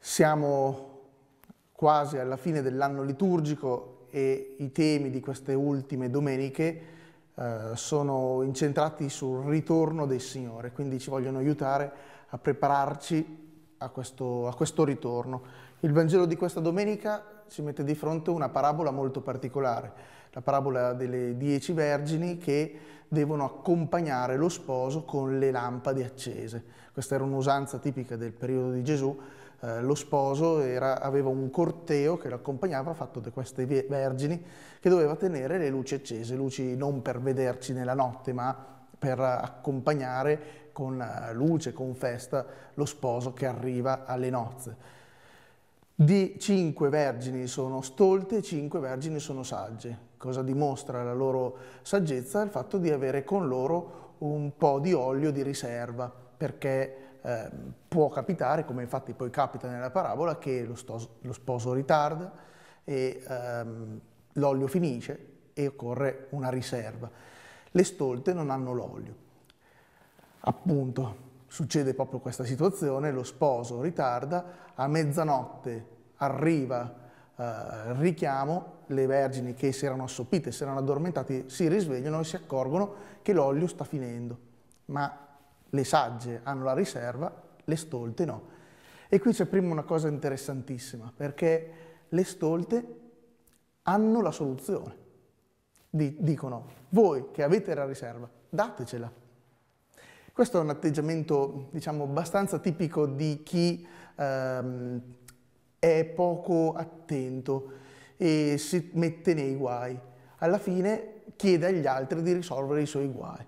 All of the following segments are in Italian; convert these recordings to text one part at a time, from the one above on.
Siamo quasi alla fine dell'anno liturgico e i temi di queste ultime domeniche eh, sono incentrati sul ritorno del Signore, quindi ci vogliono aiutare a prepararci a questo, a questo ritorno. Il Vangelo di questa domenica ci mette di fronte una parabola molto particolare, la parabola delle dieci vergini che devono accompagnare lo sposo con le lampade accese. Questa era un'usanza tipica del periodo di Gesù, eh, lo sposo era, aveva un corteo che lo accompagnava fatto da queste vergini che doveva tenere le luci accese, luci non per vederci nella notte ma per accompagnare con eh, luce, con festa, lo sposo che arriva alle nozze. Di cinque vergini sono stolte cinque vergini sono sagge. Cosa dimostra la loro saggezza? Il fatto di avere con loro un po' di olio di riserva, perché Ehm, può capitare, come infatti poi capita nella parabola, che lo, stos, lo sposo ritarda e ehm, l'olio finisce e occorre una riserva. Le stolte non hanno l'olio. Appunto, succede proprio questa situazione, lo sposo ritarda, a mezzanotte arriva eh, richiamo, le vergini che si erano assopite, si erano addormentate, si risvegliano e si accorgono che l'olio sta finendo, ma le sagge hanno la riserva, le stolte no. E qui c'è prima una cosa interessantissima, perché le stolte hanno la soluzione. dicono, voi che avete la riserva, datecela. Questo è un atteggiamento, diciamo, abbastanza tipico di chi ehm, è poco attento e si mette nei guai. Alla fine chiede agli altri di risolvere i suoi guai.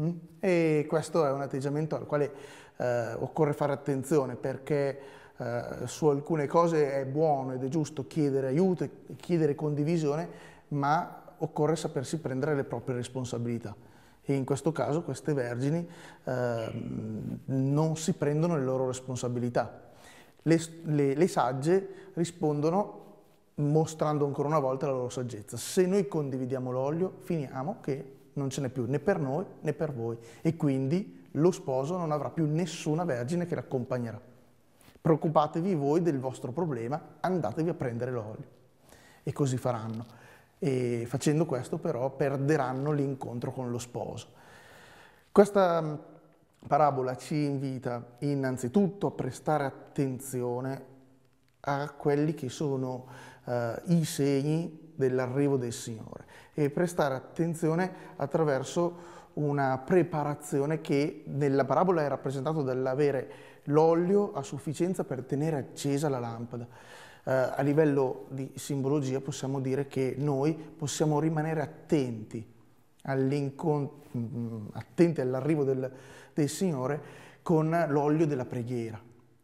Mm? E questo è un atteggiamento al quale eh, occorre fare attenzione perché eh, su alcune cose è buono ed è giusto chiedere aiuto, e chiedere condivisione, ma occorre sapersi prendere le proprie responsabilità. E in questo caso queste vergini eh, non si prendono le loro responsabilità. Le, le, le sagge rispondono mostrando ancora una volta la loro saggezza. Se noi condividiamo l'olio, finiamo che non ce n'è più né per noi né per voi e quindi lo sposo non avrà più nessuna vergine che l'accompagnerà. Preoccupatevi voi del vostro problema, andatevi a prendere l'olio. E così faranno. E facendo questo però perderanno l'incontro con lo sposo. Questa mm, parabola ci invita innanzitutto a prestare attenzione a quelli che sono eh, i segni dell'arrivo del Signore e prestare attenzione attraverso una preparazione che nella parabola è rappresentata dall'avere l'olio a sufficienza per tenere accesa la lampada. Eh, a livello di simbologia possiamo dire che noi possiamo rimanere attenti, mm, attenti all'arrivo del, del Signore con l'olio della preghiera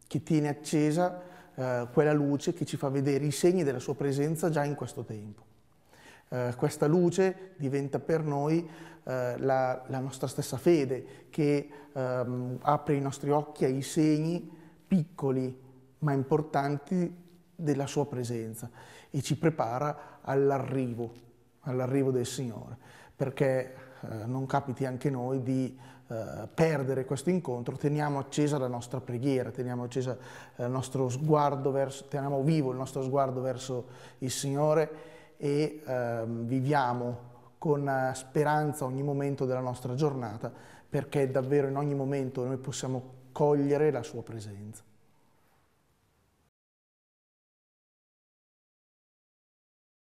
che tiene accesa eh, quella luce che ci fa vedere i segni della sua presenza già in questo tempo. Eh, questa luce diventa per noi eh, la, la, nostra stessa fede che ehm, apre i nostri occhi ai segni piccoli ma importanti della sua presenza e ci prepara all'arrivo, all'arrivo del Signore, perché eh, non capiti anche noi di eh, perdere questo incontro, teniamo accesa la nostra preghiera, teniamo, accesa, eh, verso, teniamo vivo il nostro sguardo verso il Signore e eh, viviamo con eh, speranza ogni momento della nostra giornata, perché davvero in ogni momento noi possiamo cogliere la sua presenza.